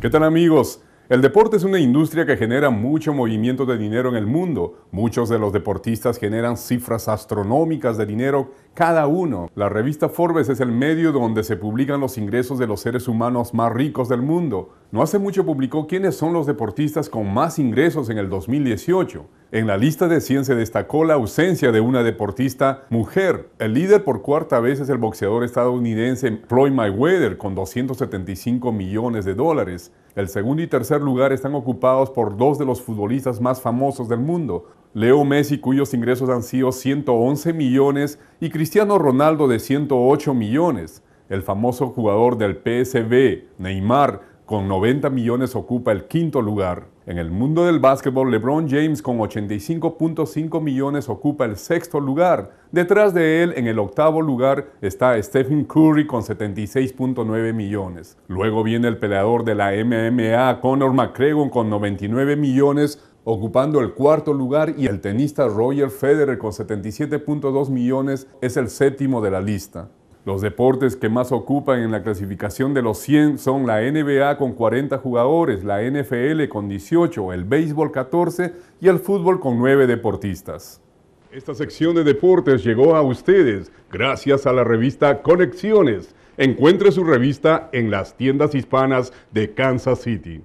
¿Qué tal amigos? El deporte es una industria que genera mucho movimiento de dinero en el mundo. Muchos de los deportistas generan cifras astronómicas de dinero cada uno. La revista Forbes es el medio donde se publican los ingresos de los seres humanos más ricos del mundo. No hace mucho publicó quiénes son los deportistas con más ingresos en el 2018. En la lista de 100 se destacó la ausencia de una deportista mujer. El líder por cuarta vez es el boxeador estadounidense Floyd Mayweather con 275 millones de dólares. El segundo y tercer lugar están ocupados por dos de los futbolistas más famosos del mundo, Leo Messi cuyos ingresos han sido 111 millones y Cristiano Ronaldo de 108 millones. El famoso jugador del PSV, Neymar, con 90 millones ocupa el quinto lugar. En el mundo del básquetbol, LeBron James con 85.5 millones ocupa el sexto lugar. Detrás de él, en el octavo lugar, está Stephen Curry con 76.9 millones. Luego viene el peleador de la MMA, Conor McGregor, con 99 millones, ocupando el cuarto lugar y el tenista Roger Federer con 77.2 millones es el séptimo de la lista. Los deportes que más ocupan en la clasificación de los 100 son la NBA con 40 jugadores, la NFL con 18, el béisbol 14 y el fútbol con 9 deportistas. Esta sección de deportes llegó a ustedes gracias a la revista Conexiones. Encuentre su revista en las tiendas hispanas de Kansas City.